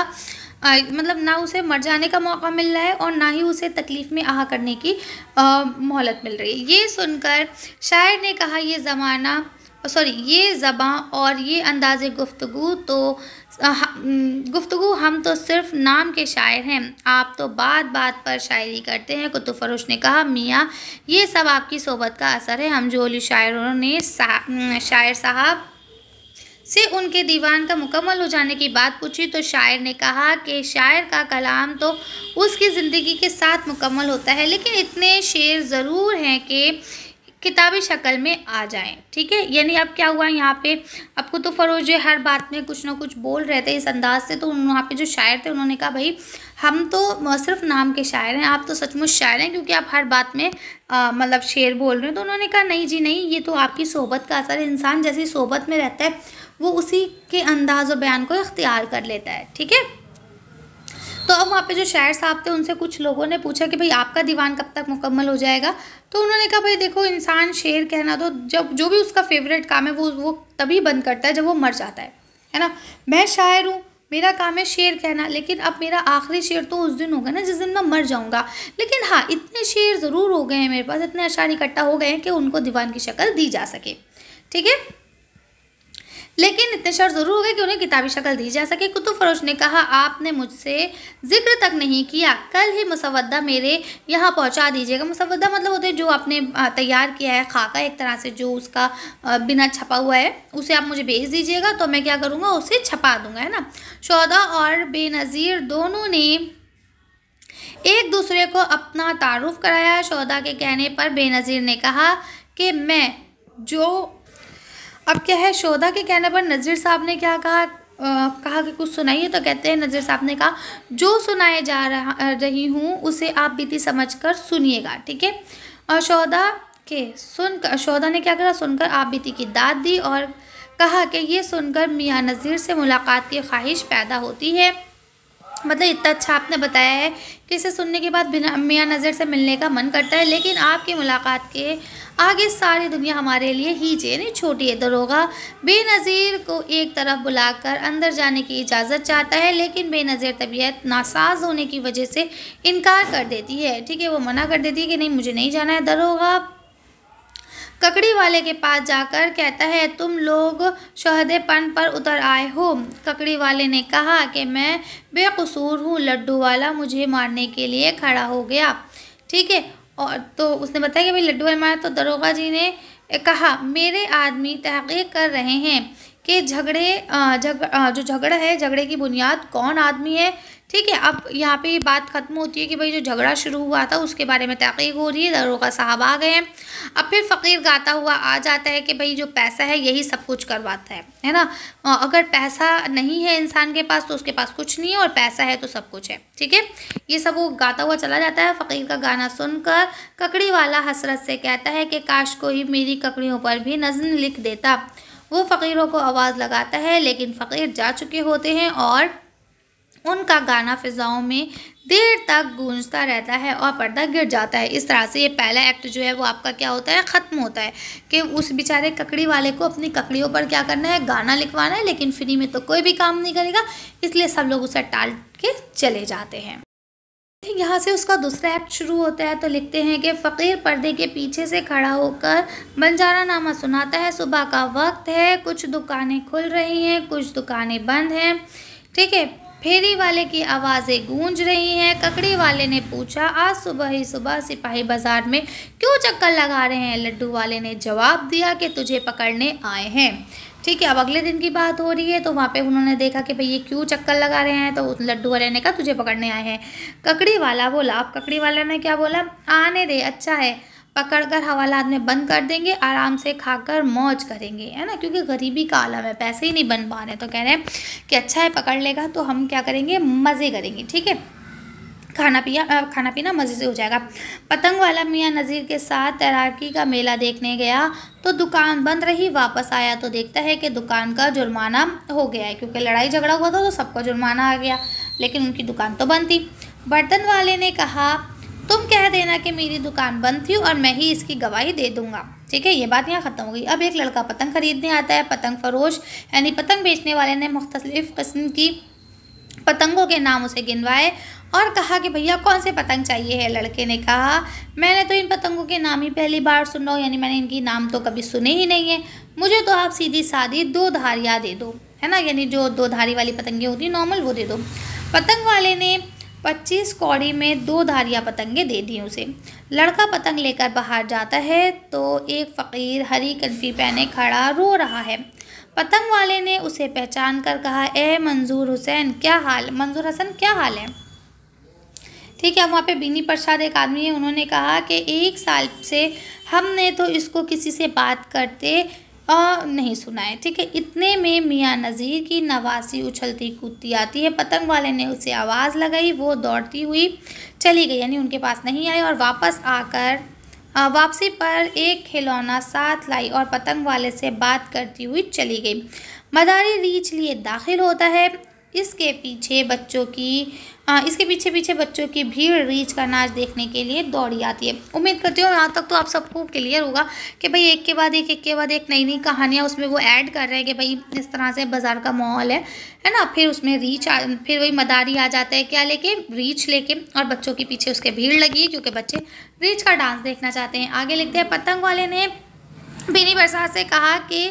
आ, मतलब ना उसे मर जाने का मौका मिल रहा है और ना ही उसे तकलीफ़ में आहा करने की मोहलत मिल रही है ये सुनकर शायर ने कहा ये ज़माना सॉरी ये ज़बाँ और ये अंदाज़ गुफ्तु तो गुफ्तु हम तो सिर्फ नाम के शायर हैं आप तो बात बात पर शायरी करते हैं कुतुब फरोश ने कहा मियाँ ये सब आपकी सोबत का असर है हम जोली शायरों ने सा, शायर साहब से उनके दीवान का मुकम्मल हो जाने की बात पूछी तो शायर ने कहा कि शायर का कलाम तो उसकी ज़िंदगी के साथ मुकम्मल होता है लेकिन इतने शेर ज़रूर हैं कि किताबी शक्ल में आ जाएँ ठीक है यानी अब क्या हुआ यहाँ पे आपको तो फरोज हर बात में कुछ ना कुछ बोल रहे थे इस अंदाज से तो वहाँ पे जो शायर थे उन्होंने कहा भाई हम तो सिर्फ नाम के शायर हैं आप तो सचमुच शायर हैं क्योंकि आप हर बात में मतलब शेर बोल रहे हैं तो उन्होंने कहा नहीं जी नहीं ये तो आपकी सोबत का असर इंसान जैसी सोबत में रहता है वो उसी के अंदाज और बयान को इख्तियार कर लेता है ठीक है तो अब वहाँ पे जो शायर साहब थे उनसे कुछ लोगों ने पूछा कि भाई आपका दीवान कब तक मुकम्मल हो जाएगा तो उन्होंने कहा भाई देखो इंसान शेर कहना तो जब जो भी उसका फेवरेट काम है वो वो तभी बंद करता है जब वो मर जाता है है ना मैं शायर हूँ मेरा काम है शेर कहना लेकिन अब मेरा आखिरी शेर तो उस दिन होगा ना जिस दिन मैं मर जाऊँगा लेकिन हाँ इतने शेर ज़रूर हो गए हैं मेरे पास इतने अशार इकट्ठा हो गए हैं कि उनको दीवान की शक्ल दी जा सके ठीक है लेकिन इतने शर्त ज़रूर हो गए कि उन्हें किताबी शक्ल दी जा सके कुतुब फरोश ने कहा आपने मुझसे जिक्र तक नहीं किया कल ही मुसवदा मेरे यहाँ पहुँचा दीजिएगा मुसवदा मतलब होते जो आपने तैयार किया है खाका एक तरह से जो उसका बिना छपा हुआ है उसे आप मुझे भेज दीजिएगा तो मैं क्या करूँगा उसे छपा दूँगा है ना शौदा और बेनज़ीर दोनों ने एक दूसरे को अपना तारुफ कराया शौदा के कहने पर बेनज़ीर ने कहा कि मैं जो अब क्या है शोधा के कहने पर नज़ीर साहब ने क्या कहा आ, कहा कि कुछ सुनाइए तो कहते हैं नज़ीर साहब ने कहा जो सुनाए जा रहा रही हूँ उसे आप बीती समझ कर सुनिएगा ठीक है और शोधा के सुनकर शोधा ने क्या करा सुनकर आप बीती की दाद दी और कहा कि ये सुनकर मियाँ नज़ीर से मुलाकात की ख्वाहिश पैदा होती है मतलब इतना अच्छा आपने बताया है कि इसे सुनने के बाद बिना मियाँ नज़र से मिलने का मन करता है लेकिन आपकी मुलाकात के आगे सारी दुनिया हमारे लिए ही यानी छोटी है दरोगा बेनज़ीर को एक तरफ बुलाकर अंदर जाने की इजाज़त चाहता है लेकिन बेनज़ीर तबीयत नासाज होने की वजह से इनकार कर देती है ठीक है वो मना कर देती है कि नहीं मुझे नहीं जाना है दरोगा ककड़ी वाले के पास जाकर कहता है तुम लोग शहदेपन पर उतर आए हो ककड़ी वाले ने कहा कि मैं बेकसूर हूँ लड्डू वाला मुझे मारने के लिए खड़ा हो गया ठीक है और तो उसने बताया कि भाई लड्डू वाले मारा तो दरोगा जी ने कहा मेरे आदमी तहकीक कर रहे हैं कि झगड़े जग, जो झगड़ा है झगड़े की बुनियाद कौन आदमी है ठीक है अब यहाँ पे ये बात ख़त्म होती है कि भाई जो झगड़ा शुरू हुआ था उसके बारे में तहकीक हो रही है दरोगा साहब आ गए हैं अब फिर फ़कीर गाता हुआ आ जाता है कि भाई जो पैसा है यही सब कुछ करवाता है है ना अगर पैसा नहीं है इंसान के पास तो उसके पास कुछ नहीं है और पैसा है तो सब कुछ है ठीक है ये सब वो गाता हुआ चला जाता है फ़कीर का गाना सुनकर ककड़ी वाला हसरत से कहता है कि काश कोई मेरी ककड़ियों पर भी नज़म लिख देता वो फ़कीरों को आवाज़ लगाता है लेकिन फ़कीर जा चुके होते हैं और उनका गाना फिजाओं में देर तक गूंजता रहता है और पर्दा गिर जाता है इस तरह से ये पहला एक्ट जो है वो आपका क्या होता है ख़त्म होता है कि उस बेचारे ककड़ी वाले को अपनी ककड़ियों पर क्या करना है गाना लिखवाना है लेकिन फ्री में तो कोई भी काम नहीं करेगा इसलिए सब लोग उसे टाल के चले जाते हैं यहाँ से उसका दूसरा एक्ट शुरू होता है तो लिखते हैं कि फ़कीर पर्दे के पीछे से खड़ा होकर बंजारा नामा सुनाता है सुबह का वक्त है कुछ दुकानें खुल रही हैं कुछ दुकानें बंद हैं ठीक है फेरी वाले की आवाज़ें गूंज रही हैं ककड़ी वाले ने पूछा आज सुबह ही सुबह सिपाही बाजार में क्यों चक्कर लगा रहे हैं लड्डू वाले ने जवाब दिया कि तुझे पकड़ने आए हैं ठीक है अब अगले दिन की बात हो रही है तो वहाँ पे उन्होंने देखा कि भाई ये क्यों चक्कर लगा रहे हैं तो लड्डू वाले ने कहा तुझे पकड़ने आए हैं ककड़ी वाला बोला अब ककड़ी वाले ने क्या बोला आने दे अच्छा है पकड़कर हवालात में बंद कर देंगे आराम से खाकर मौज करेंगे है ना क्योंकि गरीबी का आलम है पैसे ही नहीं बन पा रहे तो कह रहे हैं कि अच्छा है पकड़ लेगा तो हम क्या करेंगे मज़े करेंगे ठीक है खाना पिया खाना पीना मज़े से हो जाएगा पतंग वाला मियाँ नज़ीर के साथ तैराकी का मेला देखने गया तो दुकान बंद रही वापस आया तो देखता है कि दुकान का जुर्माना हो गया है क्योंकि लड़ाई झगड़ा हुआ था तो सबका जुर्माना आ गया लेकिन उनकी दुकान तो बंद थी बर्तन वाले ने कहा तुम कह देना कि मेरी दुकान बंद थी और मैं ही इसकी गवाही दे दूंगा ठीक है ये बात यहाँ ख़त्म हो गई अब एक लड़का पतंग खरीदने आता है पतंग फरोश यानी पतंग बेचने वाले ने मुख्तलिफ़ कस्म की पतंगों के नाम उसे गिनवाए और कहा कि भैया कौन से पतंग चाहिए है लड़के ने कहा मैंने तो इन पतंगों के नाम ही पहली बार सुन रहा हूँ यानी मैंने इनकी नाम तो कभी सुने ही नहीं है मुझे तो आप सीधी सादी दो धारियाँ दे दो है ना यानी जो दो धारी वाली पतंगें होती नॉर्मल वो दे दो पतंग वाले ने पच्चीस कौड़ी में दो धारिया पतंगे दे दी उसे लड़का पतंग लेकर बाहर जाता है तो एक फ़कीर हरी कन्फी पहने खड़ा रो रहा है पतंग वाले ने उसे पहचान कर कहा ए मंजूर हुसैन क्या हाल मंजूर हसन क्या हाल है ठीक है वहाँ पे बीनी प्रसाद एक आदमी है उन्होंने कहा कि एक साल से हमने तो इसको किसी से बात करते आ, नहीं सुना है ठीक है इतने में मियाँ नज़ीर की नवासी उछलती कूदती आती है पतंग वाले ने उसे आवाज़ लगाई वो दौड़ती हुई चली गई यानी उनके पास नहीं आई और वापस आकर वापसी पर एक खिलौना साथ लाई और पतंग वाले से बात करती हुई चली गई मदारी रीछ लिए दाखिल होता है इसके पीछे बच्चों की इसके पीछे पीछे बच्चों की भीड़ रीच का नाच देखने के लिए दौड़ी आती है उम्मीद करती हूँ यहाँ तक तो आप सबको क्लियर होगा कि भाई एक के बाद एक एक के बाद एक नई नई कहानियाँ उसमें वो ऐड कर रहे हैं कि भाई इस तरह से बाज़ार का माहौल है है ना फिर उसमें रीच आ, फिर वही मदारी आ जाता है क्या लेके रीच लेके और बच्चों के पीछे उसके भीड़ लगी क्योंकि बच्चे रीच का डांस देखना चाहते हैं आगे लिखते हैं पतंग वाले ने बिनी बरसात से कहा कि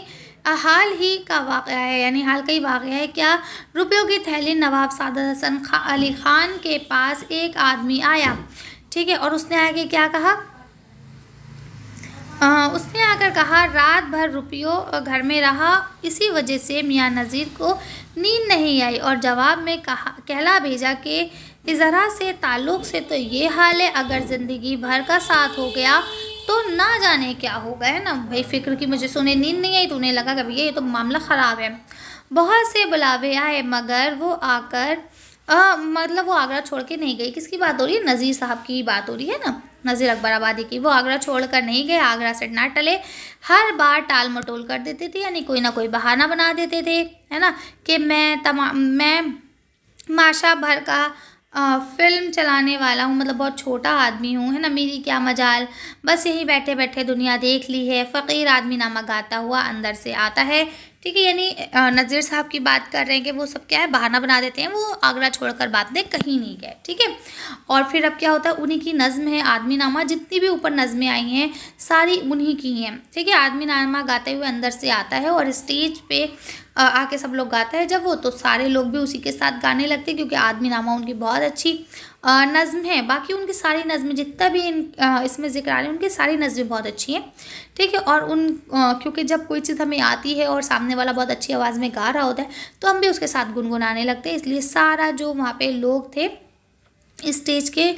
हाल ही का वाक़ है यानी हाल का ही वाक़ है क्या रुपयों की थैली नवाब सादत हसन खा, अली ख़ान के पास एक आदमी आया ठीक है और उसने आगे क्या कहा आ, उसने आकर कहा रात भर रुपयों घर में रहा इसी वजह से मियां नज़ीर को नींद नहीं आई और जवाब में कहा कहला भेजा कि ज़रा से ताल्लुक़ से तो ये हाल है अगर ज़िंदगी भर का साथ हो गया तो ना जाने क्या होगा है ना भाई फिक्र की मुझे से नींद नहीं आई तो उन्हें लगा कि भैया ये तो मामला ख़राब है बहुत से बुलावे आए मगर वो आकर आ, मतलब वो आगरा छोड़ के नहीं गई किसकी बात हो रही है नज़ीर साहब की बात हो रही है ना नज़ीर अकबर आबादी की वो आगरा छोड़कर नहीं गए आगरा से ना टले हर बार टाल मटोल कर देते थे यानी कोई ना कोई बहाना बना देते थे है ना कि मैं तमाम मैं माशा भर का फिल्म चलाने वाला हूँ मतलब बहुत छोटा आदमी हूँ है ना मेरी क्या मजाल बस यही बैठे बैठे दुनिया देख ली है फ़कीर आदमी नामा गाता हुआ अंदर से आता है ठीक है यानी नज़ीर साहब की बात कर रहे हैं कि वो सब क्या है बहाना बना देते हैं वो आगरा छोड़कर बात दे कहीं नहीं गए ठीक है और फिर अब क्या होता है उन्हीं की नज़म है आदमी नामा जितनी भी ऊपर नज़में आई हैं सारी उन्हीं की हैं ठीक है आदमी नामा गाते हुए अंदर से आता है और स्टेज पर आके सब लोग गाते हैं जब वो तो सारे लोग भी उसी के साथ गाने लगते क्योंकि आदमी नामा उनकी बहुत अच्छी नज़म हैं बाकी उनकी सारी नज़में जितना भी इन इसमें जिक्र आ रहे हैं उनकी सारी नज़में बहुत अच्छी हैं ठीक है और उन क्योंकि जब कोई चीज़ हमें आती है और सामने वाला बहुत अच्छी आवाज़ में गा रहा होता है तो हम भी उसके साथ गुनगुनाने लगते हैं इसलिए सारा जो वहाँ पे लोग थे स्टेज के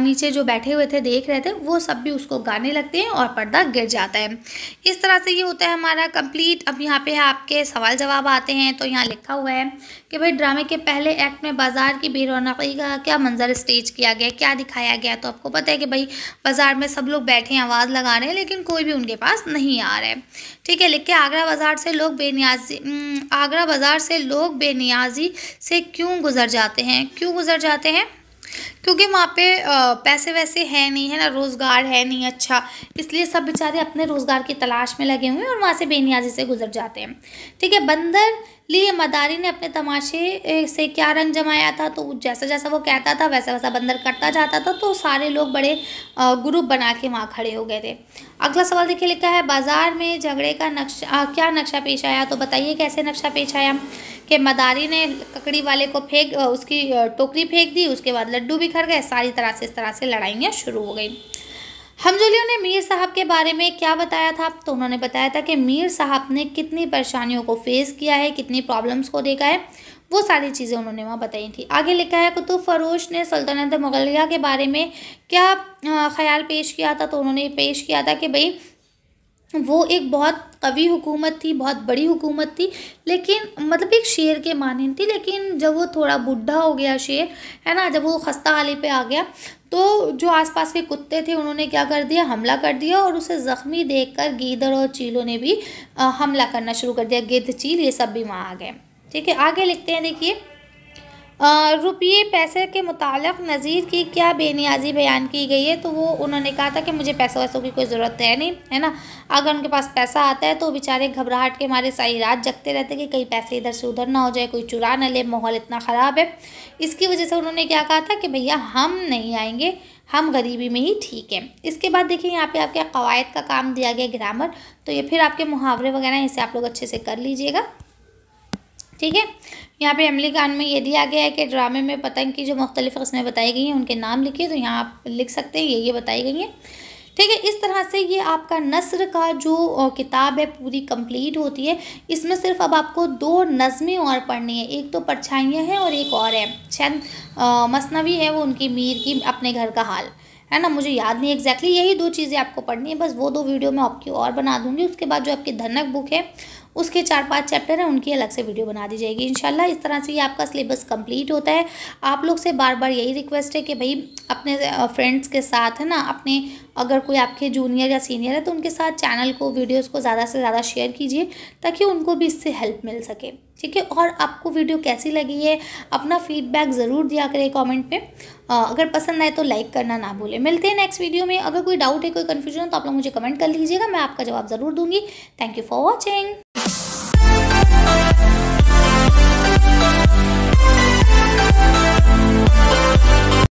नीचे जो बैठे हुए थे देख रहे थे वो सब भी उसको गाने लगते हैं और पर्दा गिर जाता है इस तरह से ये होता है हमारा कंप्लीट अब यहाँ पे आपके सवाल जवाब आते हैं तो यहाँ लिखा हुआ है कि भाई ड्रामे के पहले एक्ट में बाज़ार की बेरौनकी का क्या मंजर स्टेज किया गया क्या दिखाया गया तो आपको पता है कि भाई बाज़ार में सब लोग बैठे हैं आवाज़ लगा रहे हैं लेकिन कोई भी उनके पास नहीं आ रहा है ठीक है लिख के आगरा बाज़ार से लोग बेनियाजी आगरा बाज़ार से लोग बेनियाजी से क्यों गुजर जाते हैं क्यों गुजर जाते हैं क्योंकि वहाँ पे पैसे वैसे है नहीं है ना रोज़गार है नहीं अच्छा इसलिए सब बेचारे अपने रोज़गार की तलाश में लगे हुए हैं और वहाँ से बेनियाजी से गुजर जाते हैं ठीक है बंदर लिए मदारी ने अपने तमाशे से क्या रंग जमाया था तो जैसा जैसा वो कहता था वैसा वैसा बंदर करता जाता था तो सारे लोग बड़े ग्रुप बना के वहाँ खड़े हो गए थे अगला सवाल देखिए लिखा है बाज़ार में झगड़े का नक्शा क्या नक्शा पेश आया तो बताइए कैसे नक्शा पेश आया कि मदारी ने ककड़ी वाले को फेंक उसकी टोकरी फेंक दी उसके बाद लड्डू भी खड़ गए सारी तरह से इस तरह से लड़ाइयाँ शुरू हो गई हमजोलियों ने मीर साहब के बारे में क्या बताया था तो उन्होंने बताया था कि मीर साहब ने कितनी परेशानियों को फेस किया है कितनी प्रॉब्लम्स को देखा है वो सारी चीज़ें उन्होंने वहाँ बताई थी आगे लिखा है कुतुब फ़रोश ने सल्तनत मुगलिया के बारे में क्या ख्याल पेश किया था तो उन्होंने पेश किया था कि भाई वो एक बहुत कवि हुकूमत थी बहुत बड़ी हुकूमत थी लेकिन मतलब एक शेर के मानन थी लेकिन जब वो थोड़ा बूढ़ा हो गया शेर है ना जब वो खस्ता हाली पे आ गया तो जो आसपास के कुत्ते थे उन्होंने क्या कर दिया हमला कर दिया और उसे ज़ख्मी देखकर गीदड़ और चीलों ने भी हमला करना शुरू कर दिया गिद्ध चील ये सब भी वहाँ आ गए ठीक है आगे लिखते हैं देखिए रुपये पैसे के मुतालक नज़ीर की क्या बेनियाजी बयान की गई है तो वो उन्होंने कहा था कि मुझे पैसों वैसों की कोई ज़रूरत है नहीं है ना अगर उनके पास पैसा आता है तो बेचारे घबराहट के मारे सारी रात जगते रहते कि कहीं पैसे इधर से उधर ना हो जाए कोई चुरा ना ले माहौल इतना ख़राब है इसकी वजह से उन्होंने क्या कहा था कि भैया हम नहीं आएंगे हम गरीबी में ही ठीक है इसके बाद देखिए यहाँ पे आपके कवायद का काम दिया गया ग्रामर तो ये फिर आपके मुहावरे वगैरह इसे आप लोग अच्छे से कर लीजिएगा ठीक है यहाँ पे अमली कांड में ये दिया गया है कि ड्रामे में पतंग की जो मुख्तलिफ कस्में बताई गई हैं उनके नाम लिखिए तो यहाँ आप लिख सकते हैं ये ये बताई गई हैं ठीक है इस तरह से ये आपका नसर का जो किताब है पूरी कंप्लीट होती है इसमें सिर्फ अब आपको दो नज़में और पढ़नी है एक तो परछाइयाँ हैं और एक और है शायद मसनवी है वो उनकी मीर की अपने घर का हाल है ना मुझे याद नहीं एग्जैक्टली यही दो चीज़ें आपको पढ़नी है बस वो दो वीडियो मैं आपकी और बना दूँगी उसके बाद जो आपकी धनक बुक है उसके चार पाँच चैप्टर हैं उनकी अलग से वीडियो बना दी जाएगी इनशाला इस तरह से ये आपका सिलेबस कंप्लीट होता है आप लोग से बार बार यही रिक्वेस्ट है कि भाई अपने फ्रेंड्स के साथ है ना अपने अगर कोई आपके जूनियर या सीनियर है तो उनके साथ चैनल को वीडियोज़ को ज़्यादा से ज़्यादा शेयर कीजिए ताकि उनको भी इससे हेल्प मिल सके ठीक है और आपको वीडियो कैसी लगी है अपना फीडबैक ज़रूर दिया करें कमेंट में आ, अगर पसंद आए तो लाइक करना ना भूलें मिलते हैं नेक्स्ट वीडियो में अगर कोई डाउट है कोई कन्फ्यूजन तो आप लोग मुझे कमेंट कर लीजिएगा मैं आपका जवाब ज़रूर दूंगी थैंक यू फॉर वॉचिंग